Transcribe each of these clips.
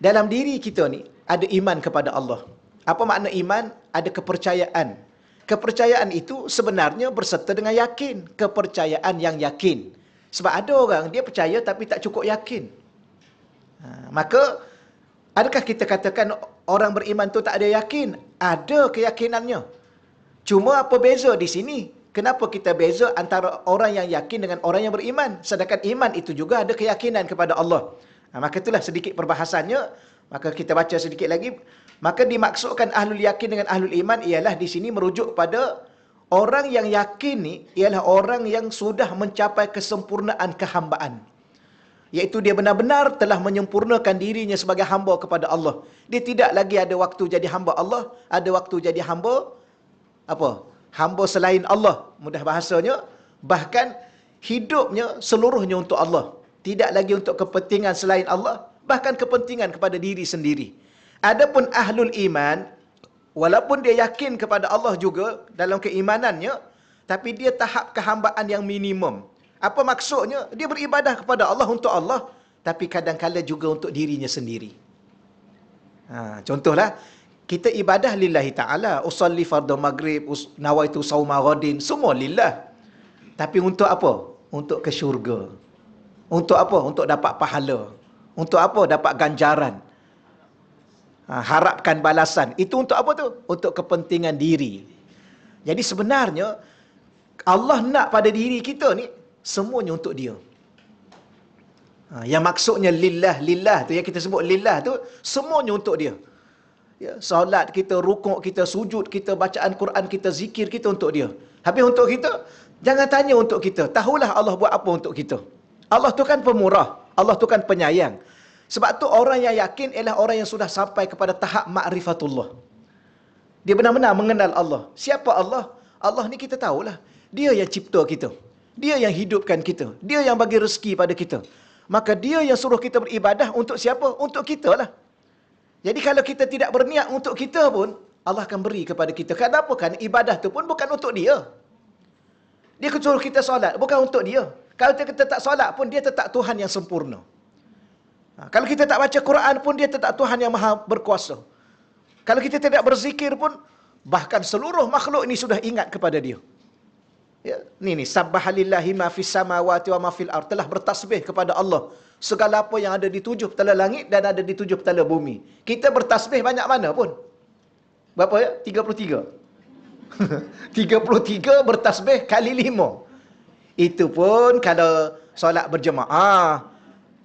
dalam diri kita ni ada iman kepada Allah. Apa makna iman? Ada kepercayaan. Kepercayaan itu sebenarnya berserta dengan yakin. Kepercayaan yang yakin. Sebab ada orang dia percaya tapi tak cukup yakin. Ha, maka adakah kita katakan orang beriman tu tak ada yakin? Ada keyakinannya. Cuma apa beza di sini? Kenapa kita beza antara orang yang yakin dengan orang yang beriman? Sedangkan iman itu juga ada keyakinan kepada Allah. Ha, maka itulah sedikit perbahasannya. Maka kita baca sedikit lagi. Maka dimaksudkan ahlul yakin dengan ahlul iman ialah di sini merujuk pada orang yang yakin ni ialah orang yang sudah mencapai kesempurnaan kehambaan. Iaitu dia benar-benar telah menyempurnakan dirinya sebagai hamba kepada Allah. Dia tidak lagi ada waktu jadi hamba Allah, ada waktu jadi hamba apa? Hamba selain Allah, mudah bahasanya. Bahkan hidupnya seluruhnya untuk Allah tidak lagi untuk kepentingan selain Allah bahkan kepentingan kepada diri sendiri adapun ahlul iman walaupun dia yakin kepada Allah juga dalam keimanannya tapi dia tahap kehambaan yang minimum apa maksudnya dia beribadah kepada Allah untuk Allah tapi kadang-kadang juga untuk dirinya sendiri ha contohlah kita ibadah lillahi taala usolli fardhu maghrib us, nawaitu sauma ghadin semua lillah tapi untuk apa untuk ke syurga untuk apa? Untuk dapat pahala. Untuk apa? Dapat ganjaran. Ha, harapkan balasan. Itu untuk apa tu? Untuk kepentingan diri. Jadi sebenarnya Allah nak pada diri kita ni semuanya untuk dia. Ha, yang maksudnya lillah, lillah tu yang kita sebut lillah tu semuanya untuk dia. Ya, solat kita, rukuk kita, sujud kita, bacaan Quran kita, zikir kita untuk dia. Habis untuk kita, jangan tanya untuk kita. Tahulah Allah buat apa untuk kita. Allah tu kan pemurah. Allah tu kan penyayang. Sebab tu orang yang yakin ialah orang yang sudah sampai kepada tahap makrifatullah. Dia benar-benar mengenal Allah. Siapa Allah? Allah ni kita tahulah. Dia yang cipta kita. Dia yang hidupkan kita. Dia yang bagi rezeki pada kita. Maka dia yang suruh kita beribadah untuk siapa? Untuk kita lah. Jadi kalau kita tidak berniat untuk kita pun, Allah akan beri kepada kita. Kenapa kan? Ibadah tu pun bukan untuk dia. Dia suruh kita solat. Bukan untuk dia. Kalau kita tetap tak solat pun dia tetap Tuhan yang sempurna. Ha, kalau kita tak baca Quran pun dia tetap Tuhan yang maha berkuasa. Kalau kita tidak berzikir pun bahkan seluruh makhluk ini sudah ingat kepada dia. Ya, ni ni subhanallahi ma fis samawati wa ma fil ard telah bertasbih kepada Allah segala apa yang ada di tujuh petala langit dan ada di tujuh petala bumi. Kita bertasbih banyak mana pun. Berapa ya? 33. 33 bertasbih kali 5. Itu pun kalau solat berjemaah.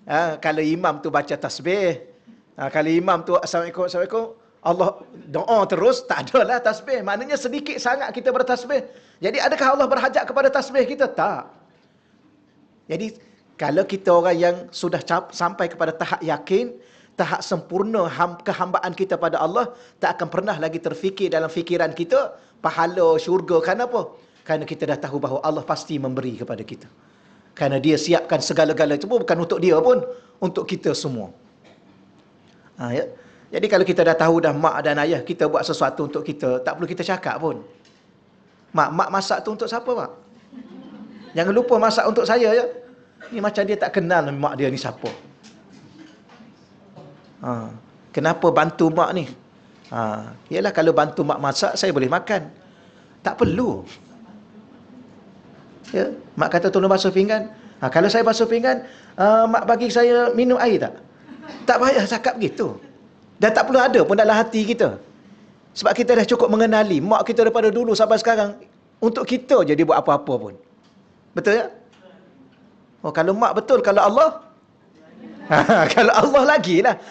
Ha, kalau imam tu baca tasbih. Ha, kalau imam tu assalamualaikum assalamualaikum Allah doa terus tak adalah tasbih. Maknanya sedikit sangat kita bertasbih. Jadi adakah Allah berhajat kepada tasbih kita? Tak. Jadi kalau kita orang yang sudah sampai kepada tahap yakin, tahap sempurna kehambaan kita pada Allah, tak akan pernah lagi terfikir dalam fikiran kita pahala syurga kenapa? Kerana kita dah tahu bahawa Allah pasti memberi kepada kita. Kerana dia siapkan segala-galanya itu pun bukan untuk dia pun. Untuk kita semua. Ha, ya? Jadi kalau kita dah tahu dah mak dan ayah kita buat sesuatu untuk kita, tak perlu kita cakap pun. Mak, mak masak tu untuk siapa, mak? Jangan lupa masak untuk saya, ya? Ini macam dia tak kenal mak dia ni siapa. Ha. Kenapa bantu mak ni? Ha. Yalah kalau bantu mak masak, saya boleh makan. Tak perlu. Ya. Mak kata tolong basuh pinggan. Ha, kalau saya basuh pinggan, uh, mak bagi saya minum air tak? Tak payah cakap gitu. Dan tak perlu ada pun dalam hati kita. Sebab kita dah cukup mengenali mak kita daripada dulu sampai sekarang. Untuk kita je dia buat apa-apa pun. Betul tak? Ya? Oh, kalau mak betul, kalau Allah? Ha, kalau Allah lagi lah.